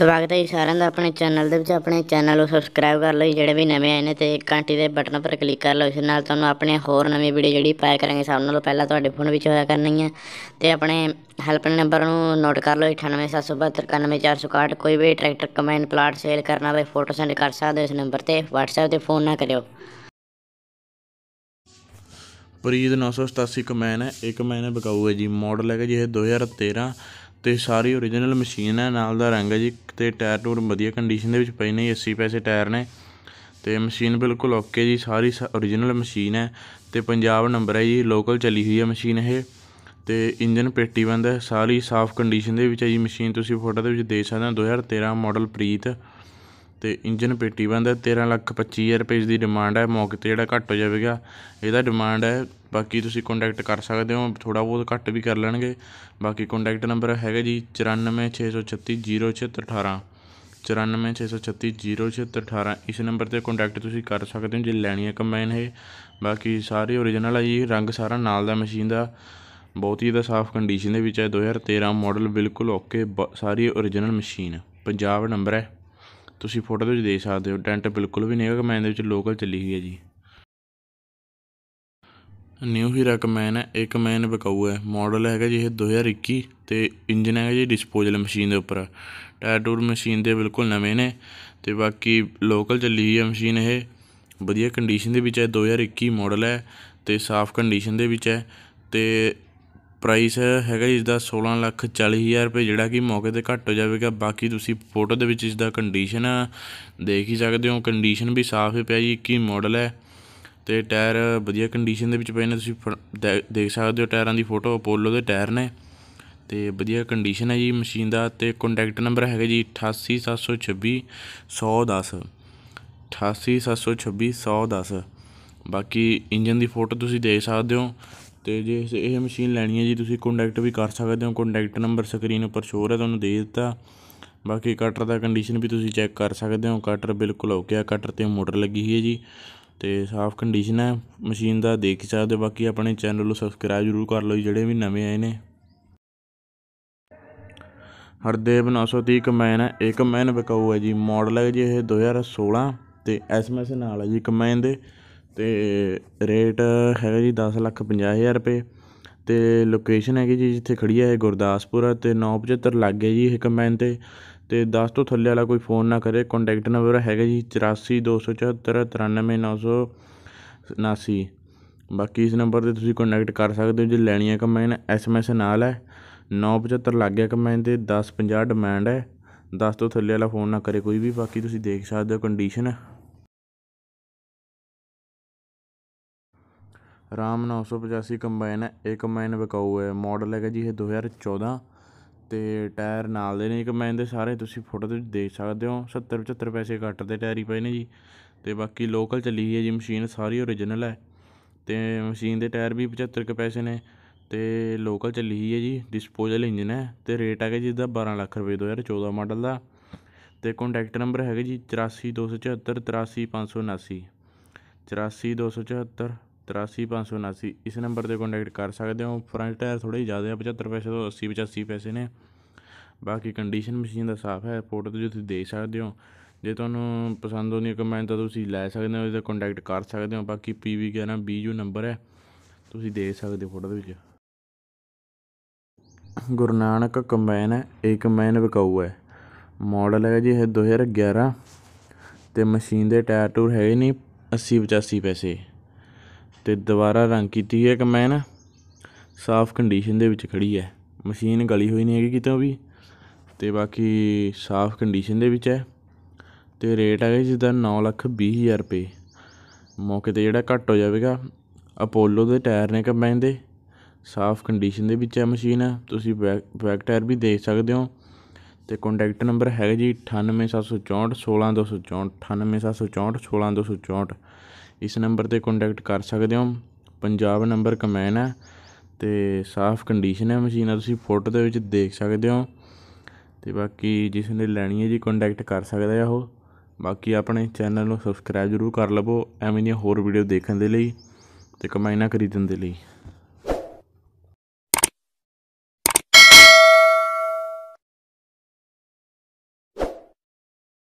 ਸਵਾਗਤ ਹੈ ਸਾਰਿਆਂ ਦਾ ਆਪਣੇ ਚੈਨਲ ਦੇ ਵਿੱਚ ਆਪਣੇ ਚੈਨਲ ਨੂੰ ਸਬਸਕ੍ਰਾਈਬ ਕਰ ਲਓ ਜਿਹੜੇ ਵੀ ਨਵੇਂ ਆਏ ਨੇ ਤੇ ਘੰਟੀ ਦੇ ਬਟਨ ਪਰ ਕਲਿੱਕ ਕਰ ਲਓ ਇਸ ਨਾਲ ਤੁਹਾਨੂੰ ਆਪਣੇ ਹੋਰ ਨਵੀਂ ਵੀਡੀਓ ਜਿਹੜੀ ਪਾਇ ਕਰਾਂਗੇ ਸਭ ਨਾਲੋਂ ਪਹਿਲਾਂ ਤੁਹਾਡੇ ਫੋਨ ਵਿੱਚ ਹੋਇਆ ਕਰਨੀ ਹੈ ਤੇ ਆਪਣੇ ਹੈਲਪ ਨੰਬਰ ਨੂੰ ਨੋਟ ਕਰ ਲਓ 9872791461 ਕੋਈ ਵੀ ਟਰੈਕਟਰ ਕਮੈਂਡ ਪਲਾਟ ਸੇਲ ਕਰਨ ਵਾਲੇ ਫੋਟੋ ਸੈਂਡ ਕਰ ਸਕਦੇ ਹੋ ਇਸ ਨੰਬਰ ਤੇ WhatsApp ਤੇ ਫੋਨ ਨਾ ਕਰਿਓ ਪ੍ਰੀਤ 987 ਕਮੈਨ ਹੈ ਇੱਕ ਮੈਨੇ ਬਕਾਊ ਹੈ ਜੀ ਮਾਡਲ ਹੈਗਾ ਜੀ ਇਹ 2013 ਤੇ ਸਾਰੀ ਓਰੀਜਨਲ ਮਸ਼ੀਨ ਹੈ ਨਾਲ ਦਾ ਰੰਗ ਹੈ ਜੀ ਤੇ ਟਾਇਰ ਟੂਰ ਵਧੀਆ ਕੰਡੀਸ਼ਨ ਦੇ ਵਿੱਚ ਪਏ ਨੇ 80 ਪੈਸੇ ਟਾਇਰ ਨੇ ਤੇ ਮਸ਼ੀਨ ਬਿਲਕੁਲ ਓਕੇ ਜੀ ਸਾਰੀ ਓਰੀਜਨਲ ਮਸ਼ੀਨ ਹੈ ਤੇ ਪੰਜਾਬ ਨੰਬਰ ਹੈ ਜੀ ਲੋਕਲ ਚੱਲੀ ਹੋਈ ਹੈ ਮਸ਼ੀਨ ਇਹ ਤੇ ਇੰਜਨ ਪੇਟੀ ਬੰਦ ਹੈ ਸਾਰੀ ਸਾਫ਼ ਕੰਡੀਸ਼ਨ ਦੇ ਵਿੱਚ ਹੈ ਜੀ ਮਸ਼ੀਨ ਤੁਸੀਂ ਫੋਟੋ ਦੇ ਵਿੱਚ ਦੇਖ ਸਕਦੇ ਹੋ 2013 ਮਾਡਲ ਪ੍ਰੀਤ ਤੇ ਇੰਜਨ ਪੇਟੀ ਹੈ 13 ਲੱਖ 25 ਹਜ਼ਾਰ ਰੁਪਏ ਦੀ ਡਿਮਾਂਡ ਹੈ ਮੌਕੇ 'ਤੇ ਜਿਹੜਾ ਘੱਟ ਹੋ ਜਾਵੇਗਾ ਇਹਦਾ ਡਿਮਾਂਡ ਹੈ ਬਾਕੀ ਤੁਸੀਂ ਕੰਟੈਕਟ ਕਰ ਸਕਦੇ ਹੋ ਥੋੜਾ ਬਹੁਤ ਘੱਟ ਵੀ ਕਰ ਲੈਣਗੇ ਬਾਕੀ ਕੰਟੈਕਟ ਨੰਬਰ ਹੈਗਾ ਜੀ ਚੁਰਾਨਵੇਂ ਛੇ ਇਸ ਨੰਬਰ 'ਤੇ ਕੰਟੈਕਟ ਤੁਸੀਂ ਕਰ ਸਕਦੇ ਹੋ ਜੇ ਲੈਣੀ ਹੈ ਕੰਬਾਈਨ ਹੈ ਬਾਕੀ ਸਾਰੇ origignal ਆ ਜੀ ਰੰਗ ਸਾਰਾ ਨਾਲ ਦਾ ਮਸ਼ੀਨ ਦਾ ਬਹੁਤ ਹੀ ਦਾ ਸਾਫ਼ ਕੰਡੀਸ਼ਨ ਦੇ ਵਿੱਚ ਹੈ 2013 ਮਾਡਲ ਬਿਲਕੁਲ ਓਕੇ ਸਾਰੀ origignal ਮਸ਼ੀਨ ਪੰਜਾਬ ਨੰਬਰ ਹੈ ਤੁਸੀਂ ਫੋਟੋ ਦੇ ਵਿੱਚ ਦੇਖ ਸਕਦੇ ਹੋ ਡੈਂਟ ਬਿਲਕੁਲ ਵੀ ਨਹੀਂ ਹੈਗਾ ਮੈਂ ਦੇ ਵਿੱਚ ਲੋਕਲ ਚੱਲੀ ਹੋਈ ਹੈ ਜੀ ਨਿਊ ਹੀ ਕਮੈਨ ਹੈ ਇੱਕ ਮੈਨ ਬਕਾਊ ਹੈ ਮਾਡਲ ਹੈਗਾ ਜੀ ਇਹ 2021 ਤੇ ਇੰਜਨ ਹੈਗਾ ਜੀ ਡਿਸਪੋਜ਼ਲ ਮਸ਼ੀਨ ਦੇ ਉੱਪਰ ਟਾਇਰ ਟੂਰ ਮਸ਼ੀਨ ਦੇ ਬਿਲਕੁਲ ਨਵੇਂ ਨੇ ਤੇ ਬਾਕੀ ਲੋਕਲ ਚੱਲੀ ਹੋਈ ਹੈ ਮਸ਼ੀਨ ਇਹ ਵਧੀਆ ਕੰਡੀਸ਼ਨ ਦੇ ਵਿੱਚ ਹੈ 2021 ਮਾਡਲ ਹੈ ਤੇ ਸਾਫ਼ ਕੰਡੀਸ਼ਨ ਦੇ ਵਿੱਚ ਹੈ ਤੇ ਪ੍ਰਾਈਸ ਹੈਗਾ ਜੀ ਇਸ ਦਾ 16 ਲੱਖ 40 ਹਜ਼ਾਰ ਰੁਪਏ ਜਿਹੜਾ ਕਿ ਮੌਕੇ ਤੇ ਘੱਟ ਹੋ ਜਾਵੇਗਾ ਬਾਕੀ ਤੁਸੀਂ ਫੋਟੋ ਦੇ ਵਿੱਚ ਇਸ ਦਾ ਕੰਡੀਸ਼ਨ ਦੇਖ ਹੀ ਸਕਦੇ ਹੋ ਕੰਡੀਸ਼ਨ ਵੀ ਸਾਫ਼ ਹੈ ਪਿਆ ਜੀ 21 ਮਾਡਲ ਹੈ ਤੇ ਟਾਇਰ ਵਧੀਆ ਕੰਡੀਸ਼ਨ ਦੇ ਵਿੱਚ ਪਏ ਨੇ ਤੁਸੀਂ ਦੇਖ ਸਕਦੇ ਹੋ ਟਾਇਰਾਂ ਦੀ ਫੋਟੋ ਅਪੋਲੋ ਦੇ ਟਾਇਰ ਨੇ ਤੇ ਵਧੀਆ ਕੰਡੀਸ਼ਨ ਹੈ ਜੀ ਮਸ਼ੀਨ ਦਾ ਤੇ ਕੰਟੈਕਟ ਨੰਬਰ ਹੈਗਾ ਜੀ 88726110 88726110 ਬਾਕੀ ਇੰਜਨ ਦੀ ਫੋਟੋ ਤੁਸੀਂ ਦੇਖ ਸਕਦੇ ਹੋ ਤੇ ਜੇ ਇਸ ਇਹ ਮਸ਼ੀਨ ਲੈਣੀ ਹੈ ਜੀ ਤੁਸੀਂ ਕੰਟੈਕਟ ਵੀ ਕਰ ਸਕਦੇ ਹੋ ਕੰਟੈਕਟ ਨੰਬਰ ਸਕਰੀਨ ਉੱਪਰ ਸ਼ੋਅ ਹੋ ਰਿਹਾ ਤੁਹਾਨੂੰ ਦੇ ਦਿੱਤਾ ਬਾਕੀ ਕਟਰ ਦਾ ਕੰਡੀਸ਼ਨ ਵੀ ਤੁਸੀਂ ਚੈੱਕ ਕਰ ਸਕਦੇ ਹੋ ਕਟਰ ਬਿਲਕੁਲ ਓਕੇ ਆ ਕਟਰ ਤੇ ਮੋਟਰ ਲੱਗੀ ਹੋਈ ਹੈ ਜੀ ਤੇ ਸਾਫ਼ ਕੰਡੀਸ਼ਨ ਹੈ ਮਸ਼ੀਨ ਦਾ ਦੇਖ ਕੇ ਚਾਹਦੇ ਬਾਕੀ ਆਪਣੇ ਚੈਨਲ ਨੂੰ ਸਬਸਕ੍ਰਾਈਬ ਜ਼ਰੂਰ ਕਰ ਲਓ ਜਿਹੜੇ ਵੀ ਨਵੇਂ ਆਏ ਨੇ ਹਰਦੇਵ 930 ਕਮੈਨ ਹੈ ਇੱਕ ਕਮੈਨ ਵਿਕਾਊ ਹੈ ਜੀ ਮਾਡਲ ਹੈ ਜੀ ਇਹ 2016 ਤੇ ਐਸਐਮਐਸ ਨਾਲ ਹੈ ਜੀ ਕਮੈਨ ਦੇ ਤੇ ਰੇਟ ਹੈਗਾ ਜੀ 10 ਲੱਖ 50 ਹਜ਼ਾਰ ਰੁਪਏ ਤੇ ਲੋਕੇਸ਼ਨ ਹੈਗੀ ਜੀ ਜਿੱਥੇ ਖੜੀ ਹੈ ਇਹ ਗੁਰਦਾਸਪੁਰ ਅਤੇ ਨੌ ਪਝੱਤਰ ਜੀ ਇਹ ਕਮੈਂਟ 'ਤੇ ਤੇ 10 ਤੋਂ ਥੱਲੇ ਵਾਲਾ ਕੋਈ ਫ਼ੋਨ ਨਾ ਕਰੇ ਕੰਟੈਕਟ ਨੰਬਰ ਹੈਗਾ ਜੀ ਚੁਰਾਸੀ ਬਾਕੀ ਇਸ ਨੰਬਰ 'ਤੇ ਤੁਸੀਂ ਕੰਟੈਕਟ ਕਰ ਸਕਦੇ ਹੋ ਜੇ ਲੈਣੀ ਹੈ ਕੰਬਾਈਨ ਐਸਐਮਐਸ ਨਾਲ ਹੈ 975 ਪਝੱਤਰ ਲਾਗੇ 'ਤੇ 1050 ਡਿਮਾਂਡ ਹੈ 10 ਤੋਂ ਥੱਲੇ ਵਾਲਾ ਫ਼ੋਨ ਨਾ ਕਰੇ ਕੋਈ ਵੀ ਬਾਕੀ ਤੁਸੀਂ ਦੇਖ ਸਕਦੇ ਹੋ ਕੰਡੀਸ਼ਨ ਰਾਮ 985 ਕੰਬਾਈਨ ਹੈ ਇਹ ਕੰਬਾਈਨ ਵਿਕਾਊ ਹੈ ਮਾਡਲ ਹੈਗਾ ਜੀ ਇਹ 2014 ਤੇ ਟਾਇਰ ਨਾਲ ਦੇ ਨੇ ਕੰਬਾਈਨ ਦੇ ਸਾਰੇ ਤੁਸੀਂ ਫੋਟੋ 'ਤੇ ਦੇਖ ਸਕਦੇ ਹੋ 70 75 ਪੈਸੇ ਘੱਟ ਦੇ ਟਾਇਰ ਹੀ ਪਏ ਨੇ ਜੀ ਤੇ ਬਾਕੀ ਲੋਕਲ ਚੱਲੀ ਹੋਈ ਹੈ ਜੀ ਮਸ਼ੀਨ ਸਾਰੀ ਓਰੀਜਨਲ ਹੈ ਤੇ ਮਸ਼ੀਨ ਦੇ ਟਾਇਰ ਵੀ 75 ਕੁ ਪੈਸੇ ਨੇ ਤੇ ਲੋਕਲ ਚੱਲੀ ਹੋਈ ਹੈ ਜੀ ਡਿਸਪੋਜ਼ਲ ਇੰਜਨ ਹੈ ਤੇ ਰੇਟ ਹੈਗਾ ਜੀ ਇਹਦਾ 12 ਲੱਖ ਰੁਪਏ 2014 ਮਾਡਲ ਦਾ ਤੇ ਕੰਟੈਕਟ ਨੰਬਰ ਹੈਗਾ ਜੀ ਚੁਰਾਸੀ ਦੋ 83579 ਇਸ ਨੰਬਰ ਤੇ ਕੰਟੈਕਟ ਕਰ ਸਕਦੇ ਹੋ ਫਰੰਟ ਟਾਇਰ ਥੋੜੇ ਜ਼ਿਆਦਾ ਆ 75 ਪੈਸੇ ਤੋਂ 80 85 ਪੈਸੇ ਨੇ ਬਾਕੀ ਕੰਡੀਸ਼ਨ ਮਸ਼ੀਨ ਦਾ ਸਾਫ ਹੈ ਫੋਟੋ ਤੇ ਤੁਸੀਂ ਦੇਖ ਸਕਦੇ ਹੋ ਜੇ ਤੁਹਾਨੂੰ ਪਸੰਦ ਹੋਣੀ ਕਮੈਂਟ ਤਾਂ ਤੁਸੀਂ ਲੈ ਸਕਦੇ ਹੋ ਇਹਦਾ ਕੰਟੈਕਟ ਕਰ ਸਕਦੇ ਹੋ ਬਾਕੀ ਪੀਵੀ ਕਹਿੰਦਾ ਬੀਜੂ ਨੰਬਰ ਹੈ ਤੁਸੀਂ ਦੇਖ ਸਕਦੇ ਹੋ ਫੋਟੋ ਦੇ ਵਿੱਚ ਗੁਰਨਾਨਕ ਕੰਬਾਈਨ ਹੈ ਇੱਕ ਮੈਨ ਵਿਕਾਊ ਹੈ ਮਾਡਲ ਹੈ ਜੀ ਇਹ 2011 ਤੇ ਮਸ਼ੀਨ ਦੇ ਟਾਇਰ ਟੂਰ ਹੈ ਨਹੀਂ 80 85 ਪੈਸੇ ਤੇ ਦੁਬਾਰਾ ਰੰਗ ਕੀਤੀ ਹੈ ਕਮੈਨ ਸਾਫ਼ ਕੰਡੀਸ਼ਨ ਦੇ ਵਿੱਚ ਖੜੀ ਹੈ ਮਸ਼ੀਨ ਗਲੀ ਹੋਈ ਨਹੀਂ ਹੈਗੀ ਕਿਤੇ ਵੀ ਤੇ ਬਾਕੀ ਸਾਫ਼ ਕੰਡੀਸ਼ਨ ਦੇ ਵਿੱਚ ਹੈ ਤੇ ਰੇਟ ਹੈਗਾ ਜਿਹਦਾ 9 ਲੱਖ 20 ਹਜ਼ਾਰ ਰੁਪਏ ਮੌਕੇ ਤੇ ਜਿਹੜਾ ਘੱਟ ਹੋ ਜਾਵੇਗਾ ਅਪੋਲੋ ਦੇ ਟਾਇਰ ਨੇ ਕਮੈਨ ਦੇ ਸਾਫ਼ ਕੰਡੀਸ਼ਨ ਦੇ ਵਿੱਚ ਹੈ ਮਸ਼ੀਨ ਤੁਸੀਂ ਬੈਕ ਟਾਇਰ ਵੀ ਦੇਖ ਸਕਦੇ ਹੋ ਤੇ ਕੰਟੈਕਟ ਨੰਬਰ ਹੈਗਾ ਜੀ 98764 16264 98764 16264 ਇਸ ਨੰਬਰ ਤੇ ਕੰਟੈਕਟ ਕਰ ਸਕਦੇ ਹੋ ਪੰਜਾਬ ਨੰਬਰ ਕਮੈਨ ਹੈ ਤੇ ਸਾਫ਼ ਕੰਡੀਸ਼ਨ ਹੈ ਮਸ਼ੀਨਾਂ ਤੁਸੀਂ ਫੋਟੋ ਦੇ ਵਿੱਚ ਦੇਖ ਸਕਦੇ ਹੋ ਤੇ ਬਾਕੀ ਜਿਸ ਨੇ ਲੈਣੀ ਹੈ ਜੀ ਕੰਟੈਕਟ ਕਰ ਸਕਦਾ ਹੈ ਉਹ ਬਾਕੀ ਆਪਣੇ ਚੈਨਲ ਨੂੰ ਸਬਸਕ੍ਰਾਈਬ ਜ਼ਰੂਰ ਕਰ ਲਵੋ ਐਵੇਂ ਦੀਆਂ ਹੋਰ ਵੀਡੀਓ ਦੇਖਣ ਦੇ ਲਈ ਤੇ ਕਮਾਈਨਾ ਖਰੀਦਣ ਦੇ ਲਈ